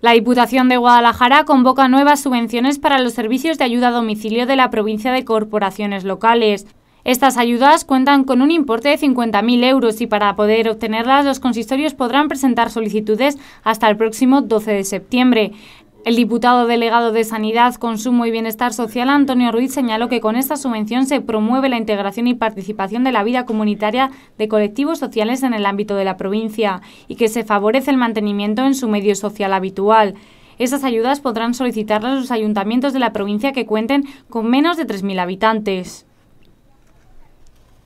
La Diputación de Guadalajara convoca nuevas subvenciones para los servicios de ayuda a domicilio de la provincia de corporaciones locales. Estas ayudas cuentan con un importe de 50.000 euros y para poder obtenerlas los consistorios podrán presentar solicitudes hasta el próximo 12 de septiembre. El diputado delegado de Sanidad, Consumo y Bienestar Social, Antonio Ruiz, señaló que con esta subvención se promueve la integración y participación de la vida comunitaria de colectivos sociales en el ámbito de la provincia y que se favorece el mantenimiento en su medio social habitual. Esas ayudas podrán solicitarlas los ayuntamientos de la provincia que cuenten con menos de 3.000 habitantes.